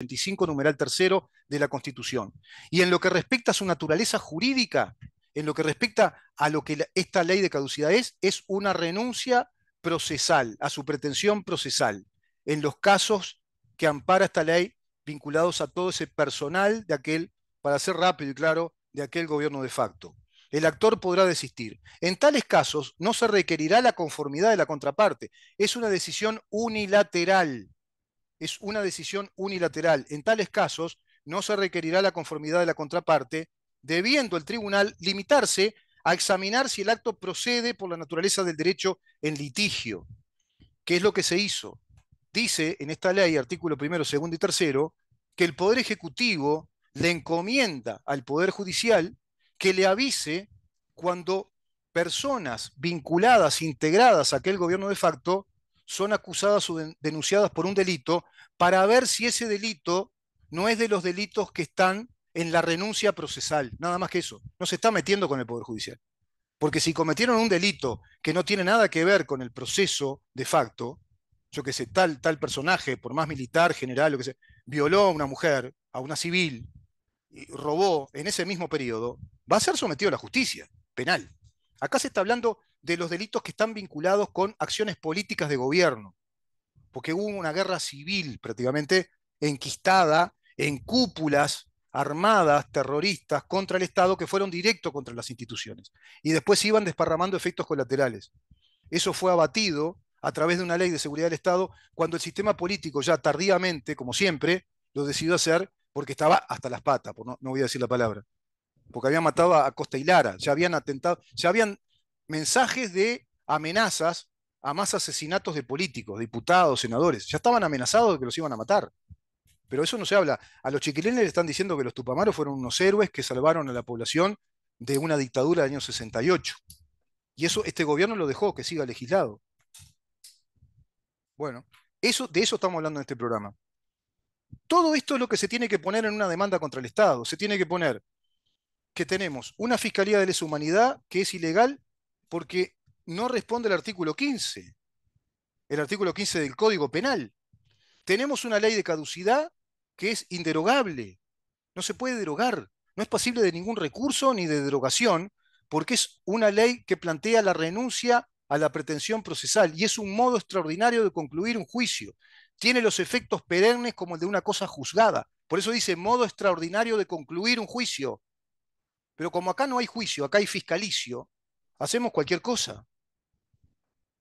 25, numeral tercero de la Constitución. Y en lo que respecta a su naturaleza jurídica, en lo que respecta a lo que esta ley de caducidad es, es una renuncia procesal, a su pretensión procesal, en los casos que ampara esta ley vinculados a todo ese personal de aquel, para ser rápido y claro, de aquel gobierno de facto. El actor podrá desistir. En tales casos no se requerirá la conformidad de la contraparte. Es una decisión unilateral es una decisión unilateral. En tales casos, no se requerirá la conformidad de la contraparte, debiendo el tribunal limitarse a examinar si el acto procede por la naturaleza del derecho en litigio. ¿Qué es lo que se hizo? Dice en esta ley, artículo primero, segundo y tercero, que el Poder Ejecutivo le encomienda al Poder Judicial que le avise cuando personas vinculadas, integradas a aquel gobierno de facto, son acusadas o denunciadas por un delito para ver si ese delito no es de los delitos que están en la renuncia procesal, nada más que eso. No se está metiendo con el Poder Judicial. Porque si cometieron un delito que no tiene nada que ver con el proceso de facto, yo que sé, tal, tal personaje, por más militar, general, lo que sea, violó a una mujer, a una civil, y robó en ese mismo periodo, va a ser sometido a la justicia penal. Acá se está hablando de los delitos que están vinculados con acciones políticas de gobierno, porque hubo una guerra civil prácticamente enquistada en cúpulas armadas terroristas contra el Estado que fueron directos contra las instituciones y después se iban desparramando efectos colaterales. Eso fue abatido a través de una ley de seguridad del Estado cuando el sistema político ya tardíamente, como siempre, lo decidió hacer porque estaba hasta las patas, no, no voy a decir la palabra porque habían matado a Costa y Lara, ya habían atentado, ya habían mensajes de amenazas a más asesinatos de políticos, diputados, senadores. Ya estaban amenazados de que los iban a matar. Pero eso no se habla. A los chiquilines le están diciendo que los tupamaros fueron unos héroes que salvaron a la población de una dictadura del año 68. Y eso este gobierno lo dejó que siga legislado. Bueno, eso, de eso estamos hablando en este programa. Todo esto es lo que se tiene que poner en una demanda contra el Estado. Se tiene que poner que tenemos una Fiscalía de Lesa Humanidad que es ilegal porque no responde al artículo 15, el artículo 15 del Código Penal. Tenemos una ley de caducidad que es inderogable, no se puede derogar, no es pasible de ningún recurso ni de derogación, porque es una ley que plantea la renuncia a la pretensión procesal y es un modo extraordinario de concluir un juicio. Tiene los efectos perennes como el de una cosa juzgada. Por eso dice modo extraordinario de concluir un juicio. Pero como acá no hay juicio, acá hay fiscalicio, hacemos cualquier cosa.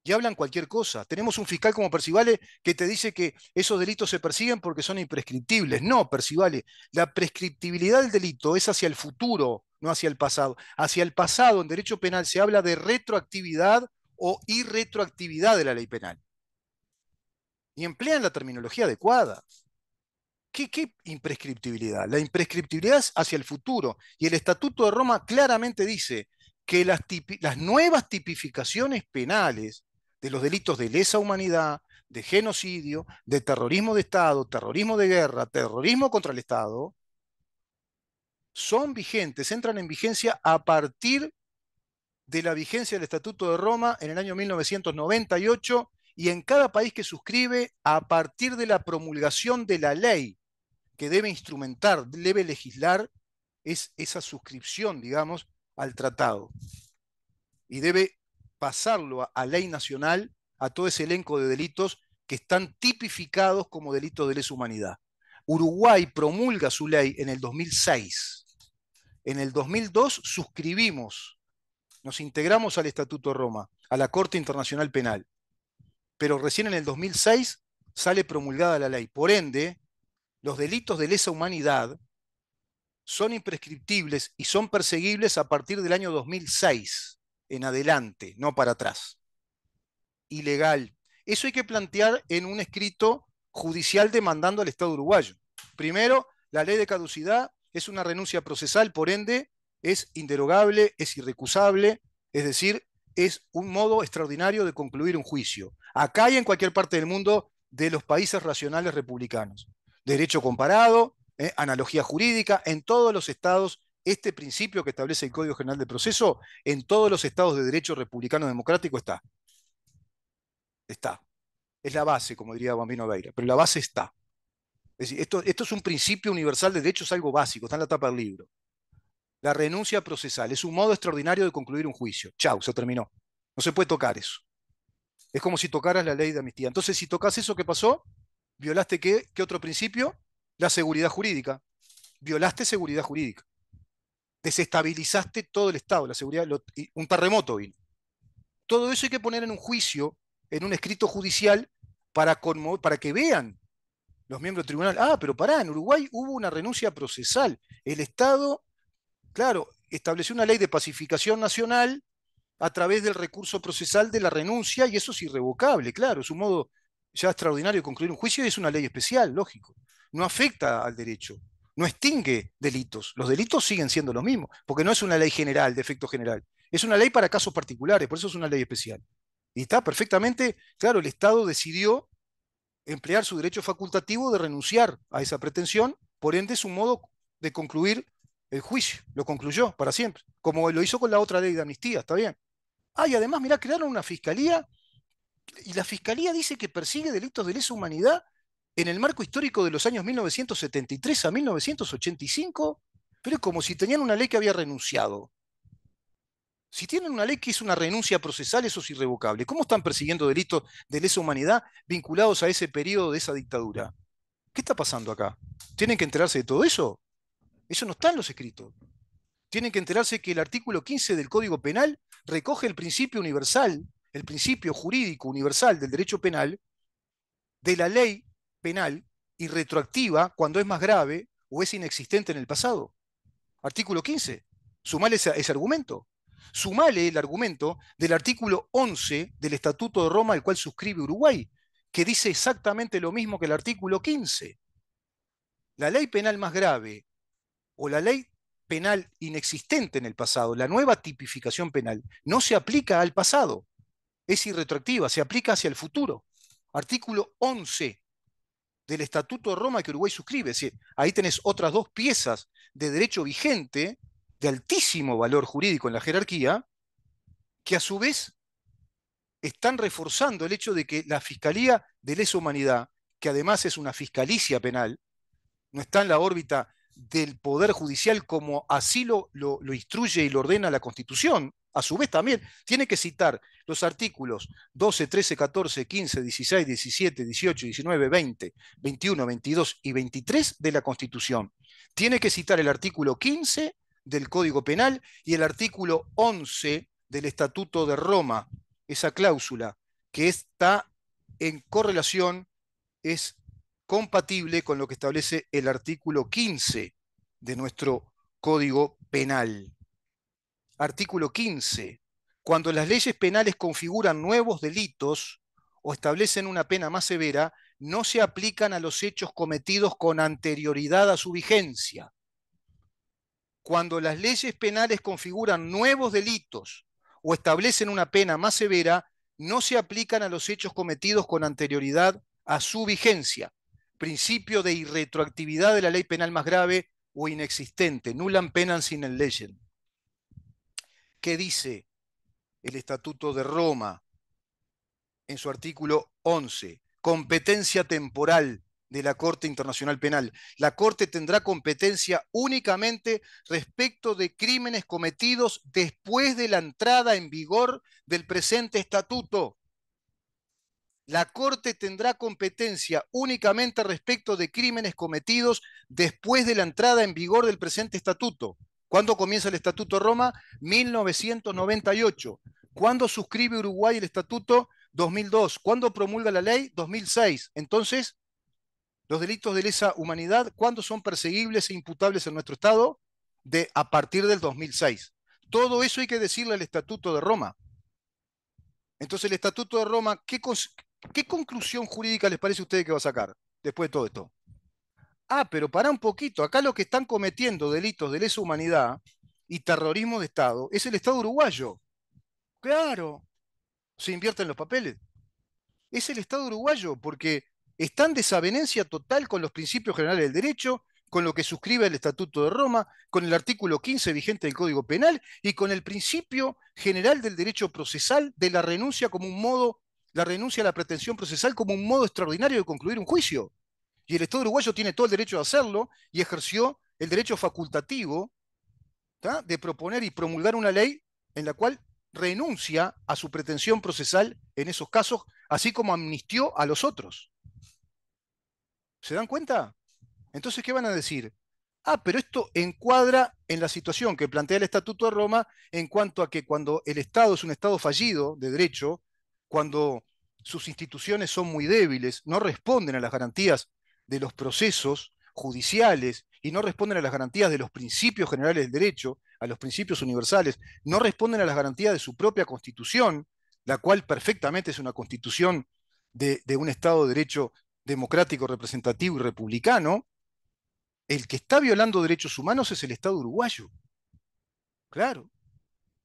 Y hablan cualquier cosa. Tenemos un fiscal como Percivale que te dice que esos delitos se persiguen porque son imprescriptibles. No, Percivale, la prescriptibilidad del delito es hacia el futuro, no hacia el pasado. Hacia el pasado, en derecho penal, se habla de retroactividad o irretroactividad de la ley penal. Y emplean la terminología adecuada. ¿Qué, imprescriptibilidad? La imprescriptibilidad es hacia el futuro. Y el Estatuto de Roma claramente dice que las nuevas tipificaciones penales de los delitos de lesa humanidad, de genocidio, de terrorismo de Estado, terrorismo de guerra, terrorismo contra el Estado, son vigentes, entran en vigencia a partir de la vigencia del Estatuto de Roma en el año 1998 y en cada país que suscribe a partir de la promulgación de la ley que debe instrumentar, debe legislar, es esa suscripción, digamos, al tratado. Y debe pasarlo a, ley nacional, a todo ese elenco de delitos que están tipificados como delitos de lesa humanidad. Uruguay promulga su ley en el 2006. En el 2002 suscribimos, nos integramos al Estatuto de Roma, a la Corte Internacional Penal. Pero recién en el 2006 sale promulgada la ley. Por ende, los delitos de lesa humanidad son imprescriptibles y son perseguibles a partir del año 2006 en adelante, no para atrás. Ilegal. Eso hay que plantear en un escrito judicial demandando al Estado uruguayo. Primero, la ley de caducidad es una renuncia procesal, por ende, es inderogable, es irrecusable, es decir, es un modo extraordinario de concluir un juicio. Acá y en cualquier parte del mundo de los países racionales republicanos derecho comparado, eh, analogía jurídica, en todos los estados, este principio que establece el Código General de Proceso, en todos los estados de derecho republicano democrático está. Está. Es la base, como diría Bambino Beira. pero la base está. Es decir, esto, esto es un principio universal de derecho, es algo básico, está en la tapa del libro. La renuncia procesal es un modo extraordinario de concluir un juicio. Chau, se terminó. No se puede tocar eso. Es como si tocaras la ley de amnistía. Entonces, si tocas eso ¿qué pasó, ¿Violaste qué, qué otro principio? La seguridad jurídica. Violaste seguridad jurídica. Desestabilizaste todo el Estado, la seguridad, un terremoto vino. Todo eso hay que poner en un juicio, en un escrito judicial, para, para que vean los miembros del tribunal. Ah, pero pará, en Uruguay hubo una renuncia procesal. El Estado, claro, estableció una ley de pacificación nacional a través del recurso procesal de la renuncia y eso es irrevocable, claro, es un modo ya extraordinario concluir un juicio y es una ley especial, lógico. No afecta al derecho, no extingue delitos. Los delitos siguen siendo los mismos, porque no es una ley general, de efecto general. Es una ley para casos particulares, por eso es una ley especial. Y está perfectamente, claro, el Estado decidió emplear su derecho facultativo de renunciar a esa pretensión, por ende su modo de concluir el juicio, lo concluyó para siempre, como lo hizo con la otra ley de amnistía, está bien. Ah, y además, mirá, crearon una fiscalía y la Fiscalía dice que persigue delitos de lesa humanidad en el marco histórico de los años 1973 a 1985, pero es como si tenían una ley que había renunciado. Si tienen una ley que es una renuncia procesal, eso es irrevocable. ¿Cómo están persiguiendo delitos de lesa humanidad vinculados a ese periodo de esa dictadura? ¿Qué está pasando acá? ¿Tienen que enterarse de todo eso? Eso no está en los escritos. Tienen que enterarse que el artículo 15 del Código Penal recoge el principio universal el principio jurídico universal del derecho penal de la ley penal y retroactiva cuando es más grave o es inexistente en el pasado. Artículo 15. Sumale ese, ese argumento. Sumale el argumento del artículo 11 del Estatuto de Roma, al cual suscribe Uruguay, que dice exactamente lo mismo que el artículo 15. La ley penal más grave o la ley penal inexistente en el pasado, la nueva tipificación penal, no se aplica al pasado, es irretroactiva, se aplica hacia el futuro. Artículo 11 del Estatuto de Roma que Uruguay suscribe. Es decir, ahí tenés otras dos piezas de derecho vigente de altísimo valor jurídico en la jerarquía, que a su vez están reforzando el hecho de que la Fiscalía de Lesa Humanidad, que además es una fiscalicia penal, no está en la órbita del Poder Judicial como así lo instruye y lo ordena la Constitución, a su vez también tiene que citar los artículos 12, 13, 14, 15, 16, 17, 18, 19, 20, 21, 22 y 23 de la Constitución. Tiene que citar el artículo 15 del Código Penal y el artículo 11 del Estatuto de Roma, esa cláusula que está en correlación, es compatible con lo que establece el artículo 15 de nuestro Código Penal. Artículo 15. Cuando las leyes penales configuran nuevos delitos o establecen una pena más severa, no se aplican a los hechos cometidos con anterioridad a su vigencia. Cuando las leyes penales configuran nuevos delitos o establecen una pena más severa, no se aplican a los hechos cometidos con anterioridad a su vigencia. Principio de irretroactividad de la ley penal más grave o inexistente. Nulan penan sin el ¿Qué dice el Estatuto de Roma en su artículo 11? Competencia temporal de la Corte Internacional Penal. La Corte tendrá competencia únicamente respecto de crímenes cometidos después de la entrada en vigor del presente estatuto. La Corte tendrá competencia únicamente respecto de crímenes cometidos después de la entrada en vigor del presente estatuto. ¿Cuándo comienza el Estatuto Roma? 1998. ¿Cuándo suscribe Uruguay el Estatuto? 2002. ¿Cuándo promulga la ley? 2006. Entonces, los delitos de lesa humanidad, ¿cuándo son perseguibles e imputables en nuestro Estado? De, a partir del 2006. Todo eso hay que decirle al Estatuto de Roma. Entonces, el Estatuto de Roma, ¿qué, ¿qué conclusión jurídica les parece a ustedes que va a sacar después de todo esto? ah, pero para un poquito, acá lo que están cometiendo delitos de lesa humanidad y terrorismo de Estado es el Estado uruguayo. Claro, se invierten los papeles. Es el Estado uruguayo porque está en desavenencia total con los principios generales del derecho, con lo que suscribe el Estatuto de Roma, con el artículo 15 vigente del Código Penal y con el principio general del derecho procesal de la renuncia como un modo, la renuncia a la pretensión procesal como un modo extraordinario de concluir un juicio. Y el Estado uruguayo tiene todo el derecho de hacerlo y ejerció el derecho facultativo de proponer y promulgar una ley en la cual renuncia a su pretensión procesal en esos casos, así como amnistió a los otros. ¿Se dan cuenta? Entonces, ¿qué van a decir? Ah, pero esto encuadra en la situación que plantea el Estatuto de Roma en cuanto a que cuando el Estado es un Estado fallido de derecho, cuando sus instituciones son muy débiles, no responden a las garantías de los procesos judiciales y no responden a las garantías de los principios generales del derecho, a los principios universales, no responden a las garantías de su propia constitución, la cual perfectamente es una constitución de, un Estado de Derecho democrático, representativo y republicano, el que está violando derechos humanos es el Estado uruguayo. Claro.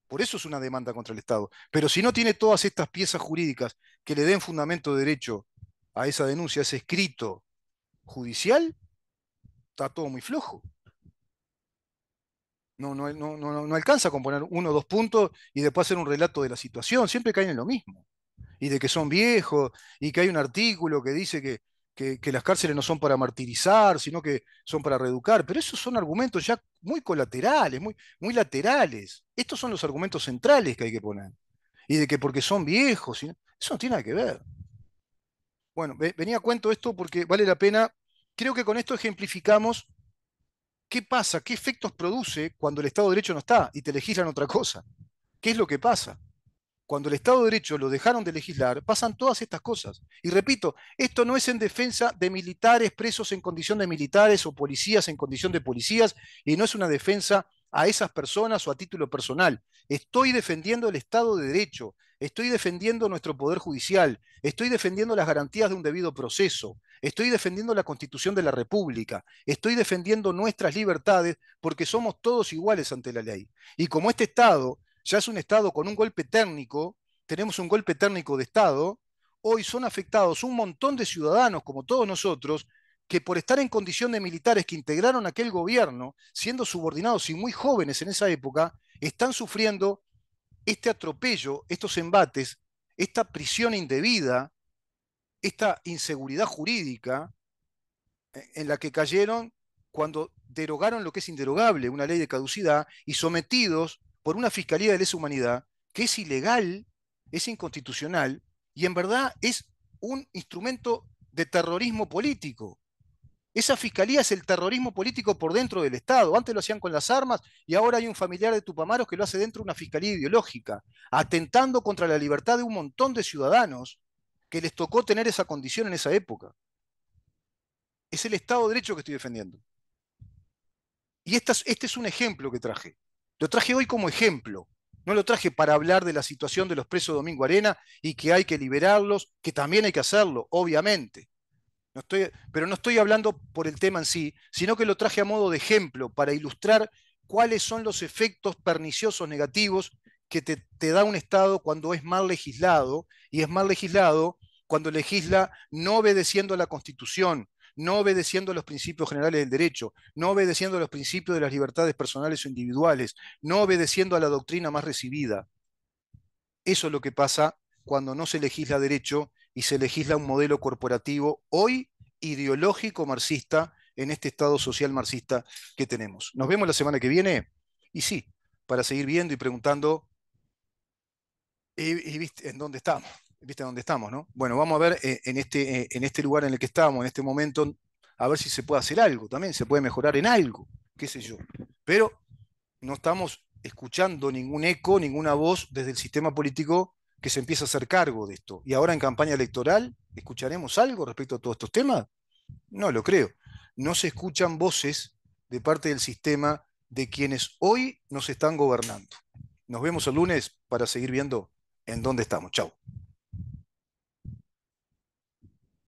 Por eso es una demanda contra el Estado. Pero si no tiene todas estas piezas jurídicas que le den fundamento de derecho a esa denuncia, ese escrito judicial, está todo muy flojo. No, no, no, no, alcanza con poner uno o dos puntos y después hacer un relato de la situación, siempre caen en lo mismo. Y de que son viejos, y que hay un artículo que dice que, las cárceles no son para martirizar, sino que son para reeducar, pero esos son argumentos ya muy colaterales, muy, muy laterales. Estos son los argumentos centrales que hay que poner. Y de que porque son viejos, eso no tiene nada que ver. Bueno, venía a cuento esto porque vale la pena. Creo que con esto ejemplificamos qué pasa, qué efectos produce cuando el Estado de Derecho no está y te legislan otra cosa. ¿Qué es lo que pasa? Cuando el Estado de Derecho lo dejaron de legislar, pasan todas estas cosas. Y repito, esto no es en defensa de militares presos en condición de militares o policías en condición de policías, y no es una defensa a esas personas o a título personal. Estoy defendiendo el Estado de Derecho, estoy defendiendo nuestro poder judicial, estoy defendiendo las garantías de un debido proceso, estoy defendiendo la constitución de la República, estoy defendiendo nuestras libertades porque somos todos iguales ante la ley. Y como este Estado ya es un Estado con un golpe técnico, tenemos un golpe técnico de Estado, hoy son afectados un montón de ciudadanos como todos nosotros que por estar en condición de militares que integraron aquel gobierno, siendo subordinados y muy jóvenes en esa época, están sufriendo este atropello, estos embates, esta prisión indebida, esta inseguridad jurídica eh, en la que cayeron cuando derogaron lo que es inderogable, una ley de caducidad, y sometidos por una fiscalía de lesa humanidad que es ilegal, es inconstitucional y en verdad es un instrumento de terrorismo político. Esa fiscalía es el terrorismo político por dentro del Estado. Antes lo hacían con las armas y ahora hay un familiar de Tupamaros que lo hace dentro de una fiscalía ideológica, atentando contra la libertad de un montón de ciudadanos que les tocó tener esa condición en esa época. Es el Estado de Derecho que estoy defendiendo. Y este es un ejemplo que traje. Lo traje hoy como ejemplo. No lo traje para hablar de la situación de los presos Domingo Arena y que hay que liberarlos, que también hay que hacerlo, obviamente pero no estoy hablando por el tema en sí, sino que lo traje a modo de ejemplo para ilustrar cuáles son los efectos perniciosos negativos que te, te, da un Estado cuando es mal legislado, y es mal legislado cuando legisla no obedeciendo a la Constitución, no obedeciendo a los principios generales del derecho, no obedeciendo a los principios de las libertades personales o individuales, no obedeciendo a la doctrina más recibida. Eso es lo que pasa cuando no se legisla derecho y se legisla un modelo corporativo hoy ideológico marxista en este Estado social marxista que tenemos. Nos vemos la semana que viene y sí, para seguir viendo y preguntando, eh, ¿y, en dónde estamos? ¿Viste dónde estamos, no? Bueno, vamos a ver eh, en, este, eh, en este lugar en el que estamos, en este momento, a ver si se puede hacer algo también, se puede mejorar en algo, qué sé yo. Pero no estamos escuchando ningún eco, ninguna voz desde el sistema político que se empieza a hacer cargo de esto. ¿Y ahora en campaña electoral escucharemos algo respecto a todos estos temas? No lo creo. No se escuchan voces de parte del sistema de quienes hoy nos están gobernando. Nos vemos el lunes para seguir viendo en dónde estamos. Chao.